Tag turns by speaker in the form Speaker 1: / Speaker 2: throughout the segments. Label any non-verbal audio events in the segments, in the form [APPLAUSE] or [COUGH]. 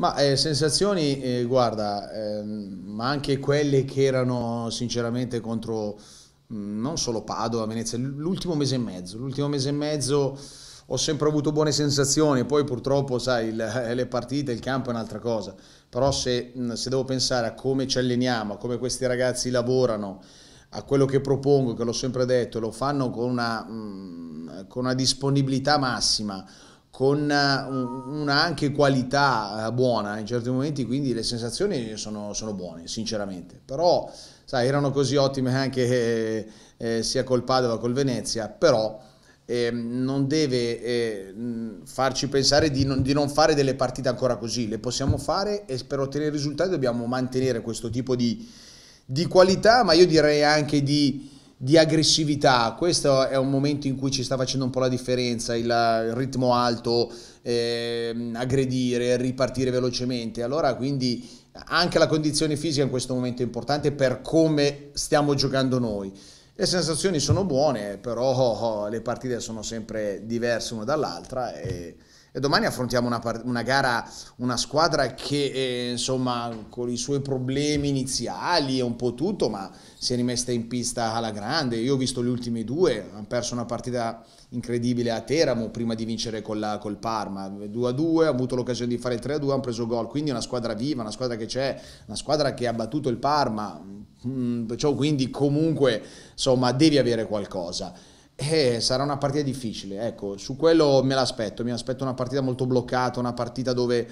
Speaker 1: Ma eh, sensazioni, eh, guarda, ehm, ma anche quelle che erano sinceramente contro mh, mm, non solo Padova, Venezia, l'ultimo mese e mezzo, l'ultimo mese e mezzo ho sempre avuto buone sensazioni, poi purtroppo sai il, [LAUGHS] le partite, il campo è un'altra cosa, però se, mh, mm, se devo pensare a come ci alleniamo, a come questi ragazzi lavorano, a quello che propongo, che l'ho sempre detto, lo fanno con una, mh, mm, con una disponibilità massima, con eh, una anche qualità eh, buona in certi momenti, quindi le sensazioni sono, sono buone, sinceramente. Però, sai, erano così ottime anche eh, eh sia col Padova che col Venezia, però... Eh, non deve eh, farci pensare di non, di non, fare delle partite ancora così, le possiamo fare e per ottenere risultati dobbiamo mantenere questo tipo di, di qualità, ma io direi anche di di aggressività. Questo è un momento in cui ci sta facendo un po' la differenza, il, ritmo alto, eh, aggredire, ripartire velocemente. Allora quindi anche la condizione fisica in questo momento è importante per come stiamo giocando noi. Le sensazioni sono buone, però oh, oh, le partite sono sempre diverse una dall'altra e e domani affrontiamo una, una gara, una squadra che eh, insomma con i suoi problemi iniziali e un po' tutto, ma si è rimessa in pista alla grande. Io ho visto gli ultimi due, hanno perso una partita incredibile a Teramo prima di vincere la, col Parma, 2-2, ha avuto l'occasione di fare il 3-2, hanno preso gol, quindi una squadra viva, una squadra che c'è, una squadra che ha battuto il Parma, mm, perciò quindi comunque insomma devi avere qualcosa. Eh, sarà una partita difficile, ecco, su quello me l'aspetto, mi aspetto una partita molto bloccata, una partita dove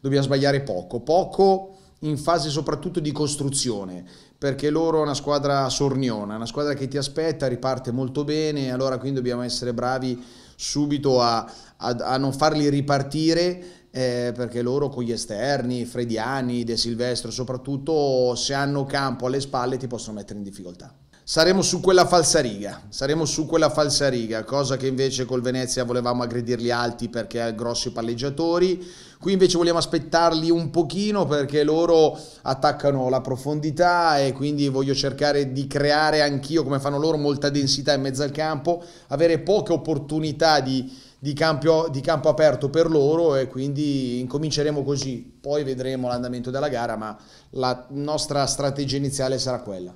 Speaker 1: dobbiamo sbagliare poco, poco in fase soprattutto di costruzione, perché loro è una squadra sorniona, una squadra che ti aspetta, riparte molto bene, allora quindi dobbiamo essere bravi subito a, a, a non farli ripartire. Eh, perché loro con gli esterni, Frediani, De Silvestro soprattutto, se hanno campo alle spalle ti possono mettere in difficoltà saremo su quella falsa riga, saremo su quella falsa riga, cosa che invece col Venezia volevamo aggredirli alti perché ha grossi palleggiatori, qui invece vogliamo aspettarli un pochino perché loro attaccano la profondità e quindi voglio cercare di creare anch'io come fanno loro molta densità in mezzo al campo, avere poche opportunità di, di, campio, di campo aperto per loro e quindi incominceremo così, poi vedremo l'andamento della gara ma la nostra strategia iniziale sarà quella.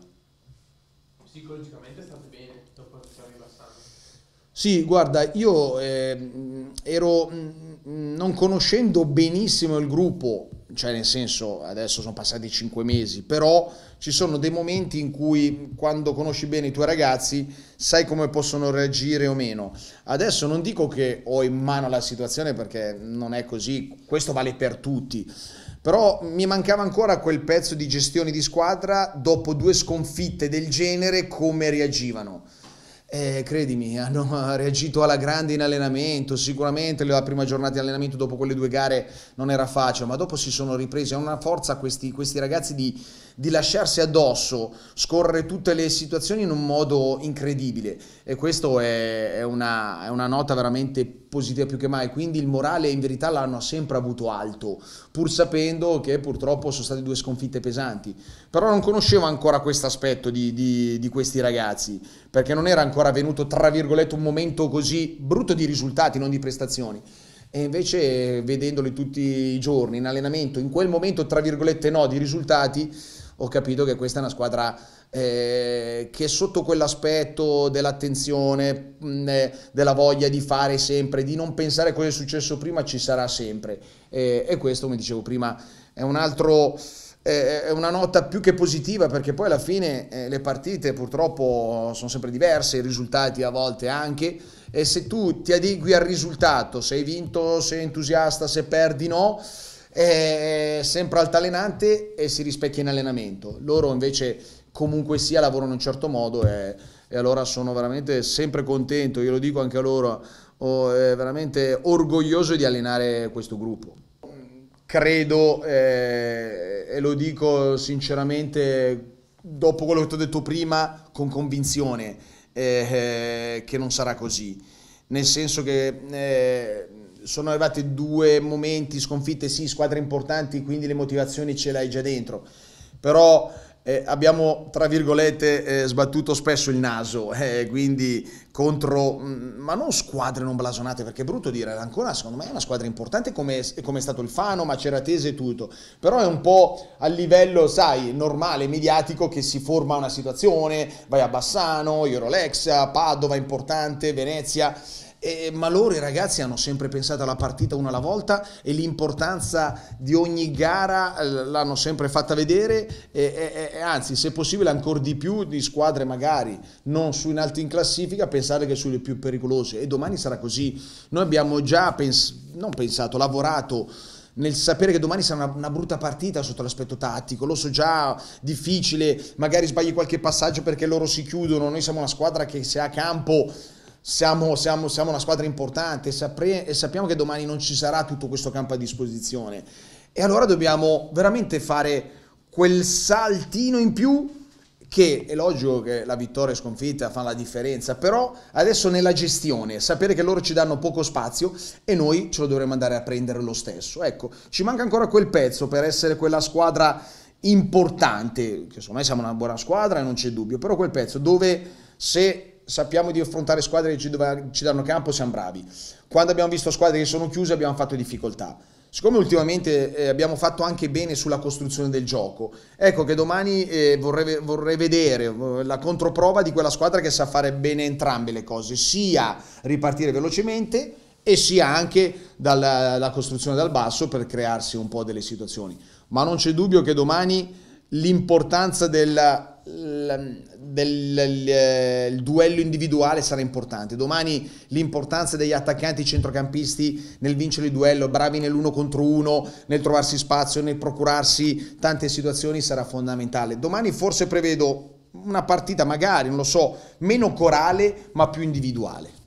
Speaker 1: Psicologicamente state bene dopo che stiamo rilassando? Sì, guarda, io eh, ero mh, mm, non conoscendo benissimo il gruppo, cioè nel senso adesso sono passati cinque mesi, però ci sono dei momenti in cui quando conosci bene i tuoi ragazzi sai come possono reagire o meno. Adesso non dico che ho in mano la situazione perché non è così, questo vale per tutti però mi mancava ancora quel pezzo di gestione di squadra dopo due sconfitte del genere, come reagivano. Eh, credimi, hanno [LAUGHS] reagito alla grande in allenamento. Sicuramente la prima giornata di allenamento dopo quelle due gare non era facile, ma dopo si sono ripresi. Hanno una forza questi, questi ragazzi di, di, lasciarsi addosso, scorrere tutte le situazioni in un modo incredibile. E questo è, è, una, è una nota veramente positiva più che mai, quindi il morale in verità l'hanno sempre avuto alto, pur sapendo che purtroppo sono state due sconfitte pesanti. Però non conoscevo ancora questo aspetto di, di, di questi ragazzi, perché non era ancora venuto, tra virgolette, un momento così brutto di risultati, non di prestazioni. E invece vedendoli tutti i giorni in allenamento, in quel momento, tra virgolette, no, di risultati, ho capito che questa è una squadra eh, che sotto quell'aspetto dell'attenzione, mh, eh, della voglia di fare sempre, di non pensare a cosa è successo prima, ci sarà sempre. Eh, e questo, come dicevo prima, è un altro eh, è una nota più che positiva perché poi alla fine eh, le partite purtroppo sono sempre diverse, i risultati a volte anche e se tu ti adegui al risultato, sei vinto, sei entusiasta, se perdi no, è sempre altalenante e si rispecchia in allenamento. Loro invece comunque sia lavorano in un certo modo e, e allora sono veramente sempre contento, io lo dico anche a loro, oh, veramente orgoglioso di allenare questo gruppo. Credo, eh, e lo dico sinceramente, dopo quello che ti ho detto prima, con convinzione eh, eh, che non sarà così. Nel senso che eh, sono arrivati due momenti, sconfitte sì, squadre importanti, quindi le motivazioni ce le hai già dentro. Però eh, abbiamo, tra virgolette, eh, sbattuto spesso il naso, [LAUGHS] eh, quindi contro, mh, mm, ma non squadre non blasonate, perché è brutto dire, ancora secondo me è una squadra importante come, come è stato il Fano, Maceratese e tutto, però è un po' a livello, sai, normale, mediatico, che si forma una situazione, vai a Bassano, Eurolexia, Padova importante, Venezia, eh, ma loro i ragazzi hanno sempre pensato alla partita una alla volta e l'importanza di ogni gara eh, l'hanno sempre fatta vedere e, e, e anzi se possibile ancora di più di squadre magari non su in alto in classifica pensare che sulle più pericolose e domani sarà così. Noi abbiamo già pens non pensato, lavorato nel sapere che domani sarà una, una, brutta partita sotto l'aspetto tattico, lo so già difficile, magari sbagli qualche passaggio perché loro si chiudono, noi siamo una squadra che se a campo siamo, siamo, siamo una squadra importante sapre, e sappiamo che domani non ci sarà tutto questo campo a disposizione. E allora dobbiamo veramente fare quel saltino in più che è logico che la vittoria e sconfitta fanno la differenza, però adesso nella gestione, sapere che loro ci danno poco spazio e noi ce lo dovremmo andare a prendere lo stesso. Ecco, ci manca ancora quel pezzo per essere quella squadra importante, che secondo me siamo una buona squadra e non c'è dubbio, però quel pezzo dove se sappiamo di affrontare squadre che ci, dove, ci danno campo, siamo bravi. Quando abbiamo visto squadre che sono chiuse abbiamo fatto difficoltà. Siccome ultimamente eh, abbiamo fatto anche bene sulla costruzione del gioco, ecco che domani eh, vorrei, vorrei, vedere eh, la controprova di quella squadra che sa fare bene entrambe le cose, sia ripartire velocemente e sia anche dalla, la costruzione dal basso per crearsi un po' delle situazioni. Ma non c'è dubbio che domani l'importanza del, del, del eh, duello individuale sarà importante. Domani l'importanza degli attaccanti centrocampisti nel vincere il duello, bravi nell'uno contro uno, nel trovarsi spazio, nel procurarsi tante situazioni sarà fondamentale. Domani forse prevedo una partita magari, non lo so, meno corale ma più individuale.